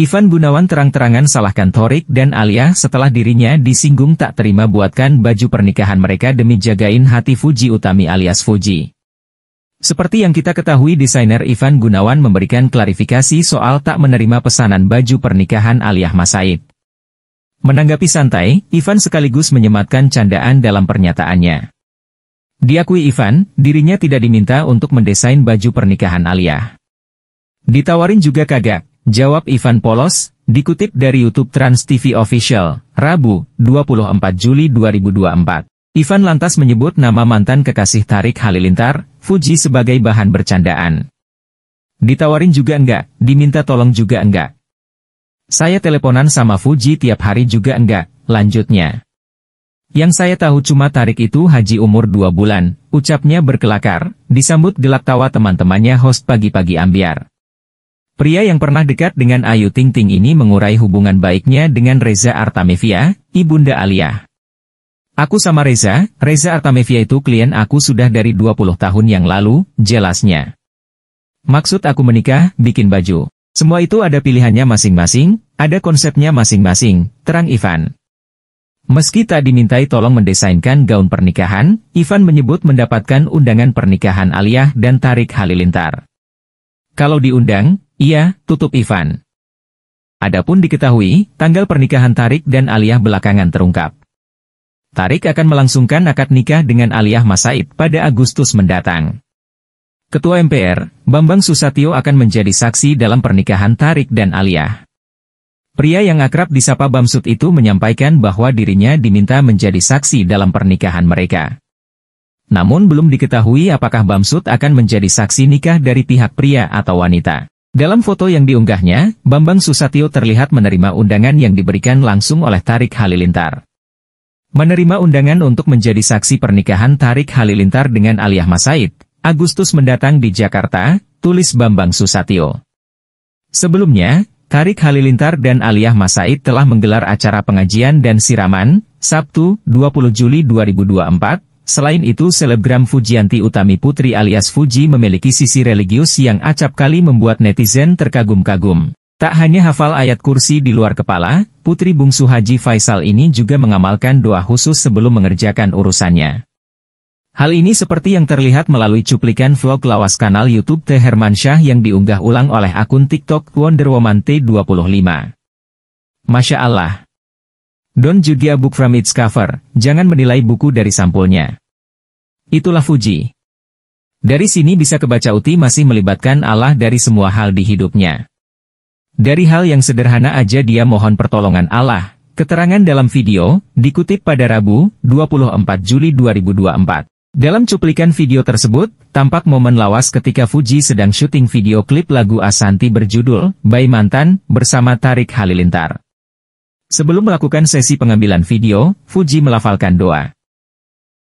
Ivan Gunawan terang-terangan salahkan Torik dan Alia setelah dirinya disinggung tak terima buatkan baju pernikahan mereka demi jagain hati Fuji Utami alias Fuji. Seperti yang kita ketahui desainer Ivan Gunawan memberikan klarifikasi soal tak menerima pesanan baju pernikahan Alia Masaid. Menanggapi santai, Ivan sekaligus menyematkan candaan dalam pernyataannya. Diakui Ivan, dirinya tidak diminta untuk mendesain baju pernikahan Alia. Ditawarin juga kagak, Jawab Ivan Polos, dikutip dari YouTube Trans TV Official, Rabu, 24 Juli 2024. Ivan lantas menyebut nama mantan kekasih Tarik Halilintar, Fuji sebagai bahan bercandaan. Ditawarin juga enggak, diminta tolong juga enggak. Saya teleponan sama Fuji tiap hari juga enggak, lanjutnya. Yang saya tahu cuma Tarik itu haji umur 2 bulan, ucapnya berkelakar, disambut gelak tawa teman-temannya host pagi-pagi ambiar. Pria yang pernah dekat dengan Ayu Ting Ting ini mengurai hubungan baiknya dengan Reza Artamevia, ibunda Alia. Aku sama Reza, Reza Artamevia itu klien aku sudah dari 20 tahun yang lalu, jelasnya. Maksud aku menikah, bikin baju. Semua itu ada pilihannya masing-masing, ada konsepnya masing-masing, terang Ivan. Meski tak dimintai tolong mendesainkan gaun pernikahan, Ivan menyebut mendapatkan undangan pernikahan Alia dan Tarik Halilintar. Kalau diundang, iya, tutup Ivan. Adapun diketahui, tanggal pernikahan Tarik dan Aliyah belakangan terungkap. Tarik akan melangsungkan akad nikah dengan Aliyah Masaid pada Agustus mendatang. Ketua MPR, Bambang Susatyo akan menjadi saksi dalam pernikahan Tarik dan Aliyah. Pria yang akrab disapa Bamsud itu menyampaikan bahwa dirinya diminta menjadi saksi dalam pernikahan mereka. Namun belum diketahui apakah Bamsud akan menjadi saksi nikah dari pihak pria atau wanita. Dalam foto yang diunggahnya, Bambang Susatyo terlihat menerima undangan yang diberikan langsung oleh Tarik Halilintar. Menerima undangan untuk menjadi saksi pernikahan Tarik Halilintar dengan Aliyah Masaid, Agustus mendatang di Jakarta, tulis Bambang Susatyo. Sebelumnya, Tarik Halilintar dan Aliyah Masaid telah menggelar acara pengajian dan siraman, Sabtu, 20 Juli 2024, Selain itu selebgram Fujianti Utami Putri alias Fuji memiliki sisi religius yang acap kali membuat netizen terkagum-kagum. Tak hanya hafal ayat kursi di luar kepala, putri bungsu Haji Faisal ini juga mengamalkan doa khusus sebelum mengerjakan urusannya. Hal ini seperti yang terlihat melalui cuplikan vlog lawas kanal YouTube Herman Hermansyah yang diunggah ulang oleh akun TikTok Wonder Woman T25. Masya Allah. Don't judge a book from its cover, jangan menilai buku dari sampulnya itulah Fuji. Dari sini bisa kebaca Uti masih melibatkan Allah dari semua hal di hidupnya. Dari hal yang sederhana aja dia mohon pertolongan Allah. Keterangan dalam video, dikutip pada Rabu, 24 Juli 2024. Dalam cuplikan video tersebut, tampak momen lawas ketika Fuji sedang syuting video klip lagu Asanti berjudul, Bay Mantan, bersama Tarik Halilintar. Sebelum melakukan sesi pengambilan video, Fuji melafalkan doa.